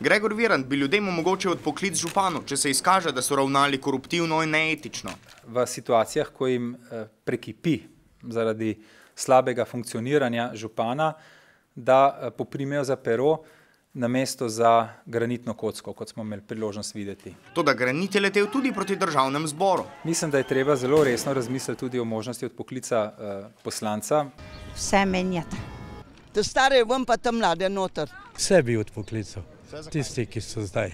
Gregor Virant bi ljudem omogočil odpoklic županov, če se izkaže, da so ravnali koruptivno in neetično. V situacijah, ko jim eh, prekipi zaradi slabega funkcioniranja župana, da eh, poprimejo za pero na mesto za granitno kocko, kot smo imeli priložnost videti. To, da granit je letel tudi proti državnem zboru. Mislim, da je treba zelo resno razmisliti tudi o možnosti odpoklica eh, poslanca. Vse menjate. Te stare vam pa te mlade noter. Vse bi odpoklical tisti, ki so zdaj,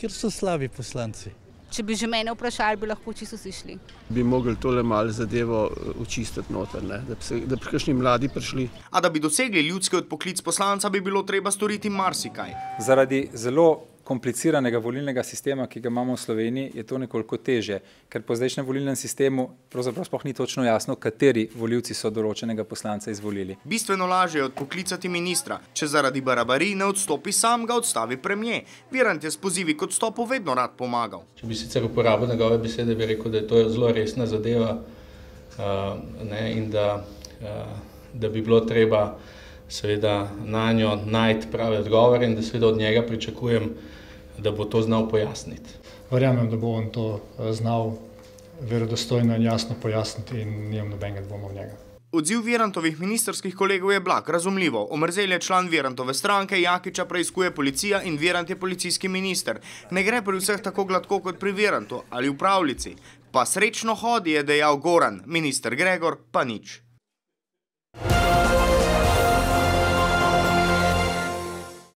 ker so slavi poslanci. Če bi že mene vprašali, bi lahko čisto sišli. Bi mogli tole malo zadevo eh, očistiti noter, ne? da bi prišli mladi. A da bi dosegli ljudski odpoklic poslanca, bi bilo treba storiti marsikaj. Zaradi zelo kompliciranega volilnega sistema, ki ga imamo v Sloveniji, je to nekoliko teže, ker po zdajšnjem volilnem sistemu pravzaprav sploh ni točno jasno, kateri voljivci so določenega poslanca izvolili. Bistveno lažje je odpoklicati ministra. Če zaradi barabari ne odstopi sam, ga odstavi premije. Virant je s pozivi kot stopu vedno rad pomagal. Če bi sicer uporabil njegove besede, bi rekel, da je to zelo resna zadeva uh, ne, in da, uh, da bi bilo treba uh, seveda na njo najti pravi odgovor in da seveda od njega pričakujem, da bo to znal pojasniti. Verjamem, da bo on to eh, znal verodostojno in jasno pojasniti in nijem nobenega dvoma v njega. Odziv Virantovih ministerskih kolegov je blag, razumljivo. Omrzel je član Virantove stranke, Jakiča preizkuje policija in Virant je policijski minister. Ne gre pri vseh tako gladko kot pri Virantu ali v pravljici. Pa srečno hodi, je dejal Goran, minister Gregor pa nič.